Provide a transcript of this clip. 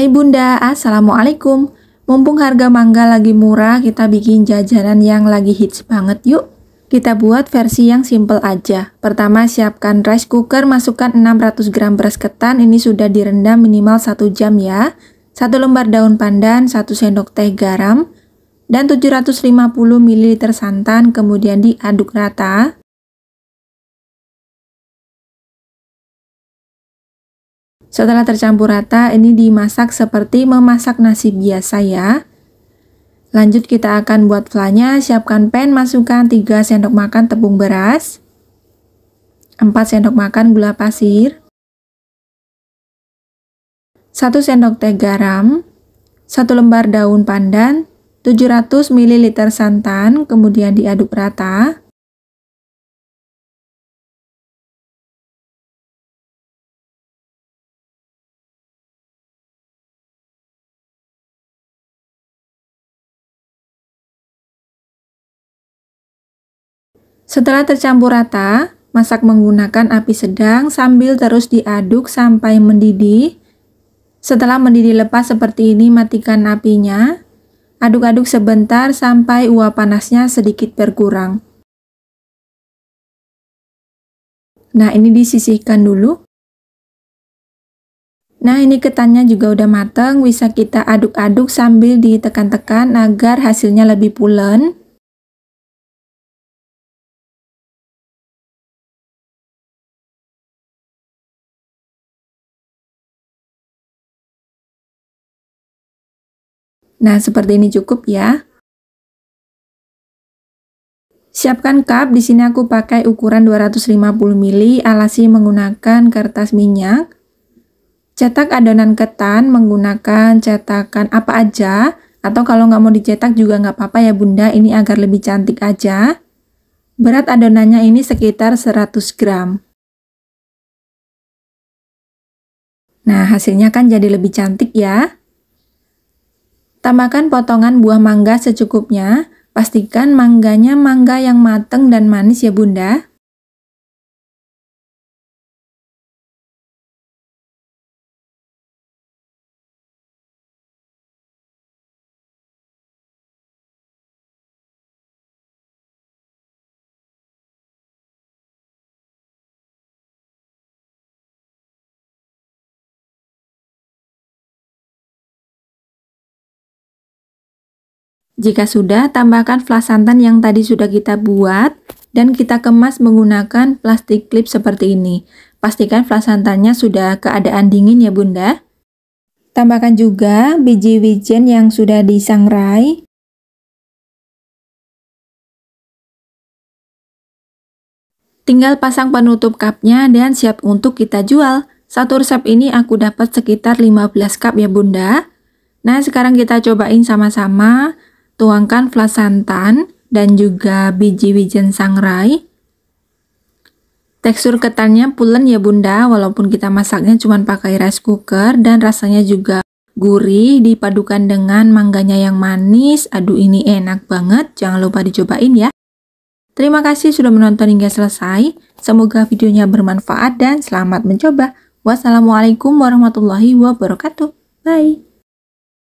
Hai bunda, assalamualaikum. Mumpung harga mangga lagi murah, kita bikin jajanan yang lagi hits banget yuk. Kita buat versi yang simple aja. Pertama siapkan rice cooker, masukkan 600 gram beras ketan, ini sudah direndam minimal 1 jam ya. 1 lembar daun pandan, 1 sendok teh garam, dan 750 ml santan, kemudian diaduk rata. Setelah tercampur rata, ini dimasak seperti memasak nasi biasa ya. Lanjut kita akan buat flanya, siapkan pan, masukkan 3 sendok makan tepung beras, 4 sendok makan gula pasir, 1 sendok teh garam, 1 lembar daun pandan, 700 ml santan, kemudian diaduk rata. Setelah tercampur rata, masak menggunakan api sedang sambil terus diaduk sampai mendidih. Setelah mendidih lepas seperti ini, matikan apinya. Aduk-aduk sebentar sampai uap panasnya sedikit berkurang. Nah, ini disisihkan dulu. Nah, ini ketannya juga udah mateng, bisa kita aduk-aduk sambil ditekan-tekan agar hasilnya lebih pulen. Nah, seperti ini cukup ya. Siapkan cup, di sini aku pakai ukuran 250 ml, alasi menggunakan kertas minyak. Cetak adonan ketan menggunakan cetakan apa aja, atau kalau nggak mau dicetak juga nggak apa-apa ya bunda, ini agar lebih cantik aja. Berat adonannya ini sekitar 100 gram. Nah, hasilnya kan jadi lebih cantik ya. Tambahkan potongan buah mangga secukupnya. Pastikan mangganya mangga yang mateng dan manis ya bunda. Jika sudah, tambahkan flas santan yang tadi sudah kita buat dan kita kemas menggunakan plastik klip seperti ini. Pastikan flas santannya sudah keadaan dingin ya bunda. Tambahkan juga biji wijen yang sudah disangrai. Tinggal pasang penutup cupnya dan siap untuk kita jual. Satu resep ini aku dapat sekitar 15 cup ya bunda. Nah sekarang kita cobain sama-sama. Tuangkan flas santan dan juga biji wijen sangrai. Tekstur ketannya pulen ya bunda, walaupun kita masaknya cuma pakai rice cooker dan rasanya juga gurih dipadukan dengan mangganya yang manis. Aduh ini enak banget, jangan lupa dicobain ya. Terima kasih sudah menonton hingga selesai. Semoga videonya bermanfaat dan selamat mencoba. Wassalamualaikum warahmatullahi wabarakatuh. Bye.